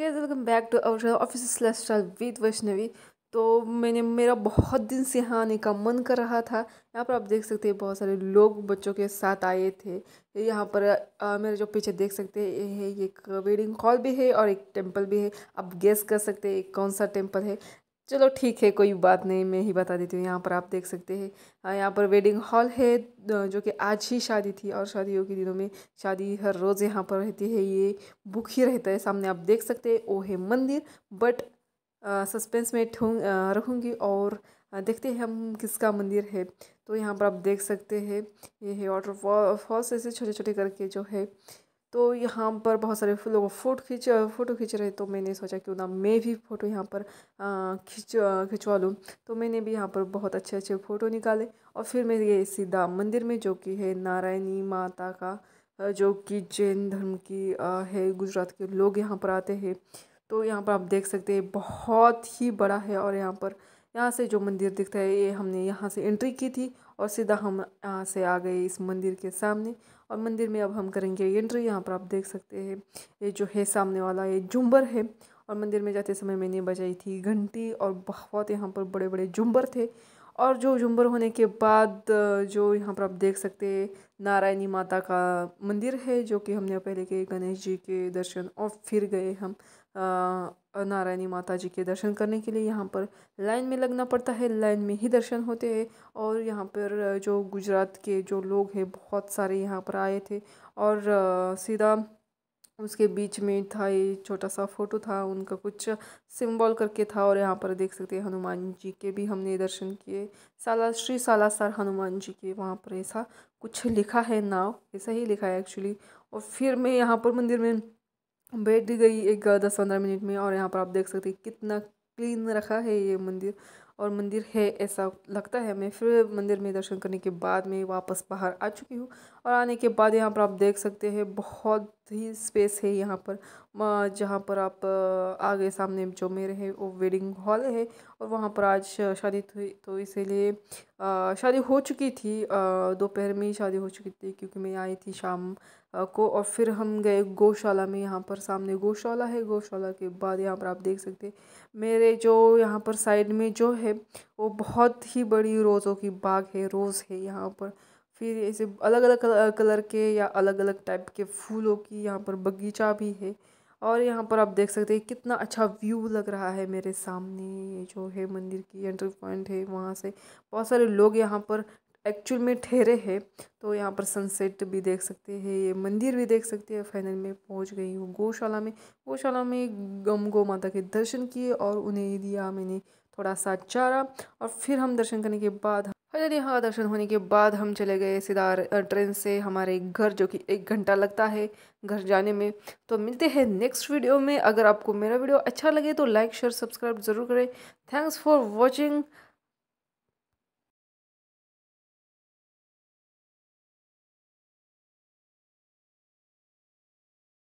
guys welcome back to our office lifestyle with Vaishnavi तो मैंने मेरा बहुत दिन से यहाँ आने का मन कर रहा था यहाँ पर आप देख सकते हैं बहुत सारे लोग बच्चों के साथ आए थे यहाँ पर आ, मेरे जो पीछे देख सकते हैं ये एक वेडिंग हॉल भी है और एक टेम्पल भी है आप गेस कर सकते हैं कौन सा टेम्पल है चलो ठीक है कोई बात नहीं मैं ही बता देती हूँ यहाँ पर आप देख सकते हैं हाँ, यहाँ पर वेडिंग हॉल है जो कि आज ही शादी थी और शादियों के दिनों में शादी हर रोज़ यहाँ पर रहती है ये बुक ही रहता है सामने आप देख सकते हैं वो है मंदिर बट सस्पेंस में ठूँ रहूँगी और देखते हैं हम किसका मंदिर है तो यहाँ पर आप देख सकते हैं ये है वाटर फॉल्स ऐसे छोटे छोटे करके जो है तो यहाँ पर बहुत सारे लोग फ़ोटो खींच फ़ोटो खींच रहे तो मैंने सोचा क्यों ना मैं भी फ़ोटो यहाँ पर खींच खिंचवा लूँ तो मैंने भी यहाँ पर बहुत अच्छे अच्छे फ़ोटो निकाले और फिर मैं ये सीधा मंदिर में जो कि है नारायणी माता का जो कि जैन धर्म की है गुजरात के लोग यहाँ पर आते हैं तो यहाँ पर आप देख सकते हैं बहुत ही बड़ा है और यहाँ पर यहाँ से जो मंदिर दिखता है ये हमने यहाँ से एंट्री की थी और सीधा हम यहाँ से आ गए इस मंदिर के सामने और मंदिर में अब हम करेंगे एंट्री यहाँ पर आप देख सकते हैं ये जो है सामने वाला ये झुम्बर है और मंदिर में जाते समय मैंने बजाई थी घंटी और बहुत यहाँ पर बड़े बड़े झुम्बर थे और जो झुम्बर होने के बाद जो यहाँ पर आप देख सकते हैं नारायणी माता का मंदिर है जो कि हमने पहले के गणेश जी के दर्शन और फिर गए हम नारायणी माता जी के दर्शन करने के लिए यहाँ पर लाइन में लगना पड़ता है लाइन में ही दर्शन होते हैं और यहाँ पर जो गुजरात के जो लोग हैं बहुत सारे यहाँ पर आए थे और सीधा उसके बीच में था ये छोटा सा फोटो था उनका कुछ सिंबल करके था और यहाँ पर देख सकते हैं हनुमान जी के भी हमने दर्शन किए साला श्री सालासर हनुमान जी के वहाँ पर ऐसा कुछ लिखा है नाव ऐसा ही लिखा है एक्चुअली और फिर मैं यहाँ पर मंदिर में बैठ गई एक दस पंद्रह मिनट में और यहाँ पर आप देख सकते हैं कितना क्लीन रखा है ये मंदिर और मंदिर है ऐसा लगता है मैं फिर मंदिर में दर्शन करने के बाद मैं वापस बाहर आ चुकी हूँ और आने के बाद यहाँ पर आप देख सकते हैं बहुत ही स्पेस है यहाँ पर जहाँ पर आप आगे सामने जो मेरे है वो वेडिंग हॉल है और वहाँ पर आज शादी हुई तो इसीलिए शादी हो चुकी थी दोपहर में ही शादी हो चुकी थी क्योंकि मैं आई थी शाम को और फिर हम गए गौशाला में यहाँ पर सामने गौशाला है गौशाला के बाद यहाँ पर आप देख सकते मेरे जो यहाँ पर साइड में जो है वो बहुत ही बड़ी रोज़ों की बाग है रोज़ है यहाँ पर फिर ऐसे अलग अलग कलर के या अलग अलग टाइप के फूलों की यहाँ पर बगीचा भी है और यहाँ पर आप देख सकते हैं कितना अच्छा व्यू लग रहा है मेरे सामने ये जो है मंदिर की एंट्री पॉइंट है वहाँ से बहुत सारे लोग यहाँ पर एक्चुअल में ठहरे हैं तो यहाँ पर सनसेट भी देख सकते हैं ये मंदिर भी देख सकते हैं फाइनल में पहुँच गई हूँ गौशाला में गौशाला में गम गौ माता के दर्शन किए और उन्हें दिया मैंने थोड़ा सा चारा और फिर हम दर्शन करने के बाद हजरत यहाँ दर्शन होने के बाद हम चले गए सीधा ट्रेन से हमारे घर जो कि एक घंटा लगता है घर जाने में तो मिलते हैं नेक्स्ट वीडियो में अगर आपको मेरा वीडियो अच्छा लगे तो लाइक शेयर सब्सक्राइब ज़रूर करें थैंक्स फॉर वॉचिंग